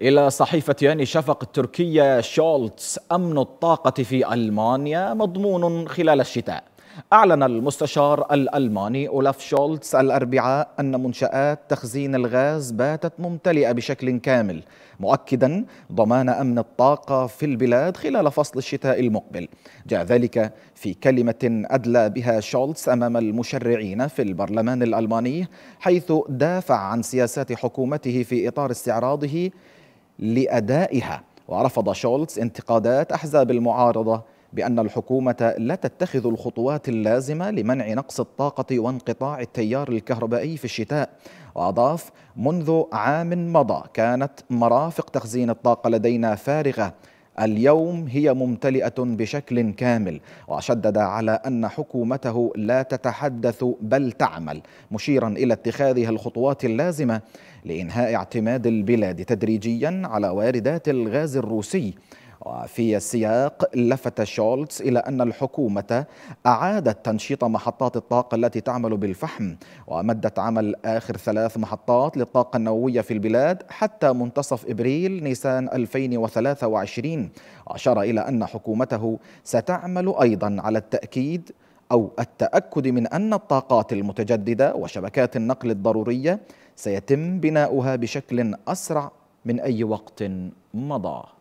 إلى يعني شفق التركية شولتس أمن الطاقة في ألمانيا مضمون خلال الشتاء أعلن المستشار الألماني أولاف شولتس الأربعاء أن منشآت تخزين الغاز باتت ممتلئة بشكل كامل مؤكدا ضمان أمن الطاقة في البلاد خلال فصل الشتاء المقبل جاء ذلك في كلمة أدلى بها شولتس أمام المشرعين في البرلمان الألماني حيث دافع عن سياسات حكومته في إطار استعراضه لأدائها ورفض شولتز انتقادات أحزاب المعارضة بأن الحكومة لا تتخذ الخطوات اللازمة لمنع نقص الطاقة وانقطاع التيار الكهربائي في الشتاء وأضاف منذ عام مضى كانت مرافق تخزين الطاقة لدينا فارغة اليوم هي ممتلئة بشكل كامل وشدد على أن حكومته لا تتحدث بل تعمل مشيرا إلى اتخاذها الخطوات اللازمة لإنهاء اعتماد البلاد تدريجيا على واردات الغاز الروسي وفي السياق لفت شولتز إلى أن الحكومة أعادت تنشيط محطات الطاقة التي تعمل بالفحم ومدت عمل آخر ثلاث محطات للطاقة النووية في البلاد حتى منتصف إبريل نيسان 2023 أشار إلى أن حكومته ستعمل أيضا على التأكيد أو التأكد من أن الطاقات المتجددة وشبكات النقل الضرورية سيتم بناؤها بشكل أسرع من أي وقت مضى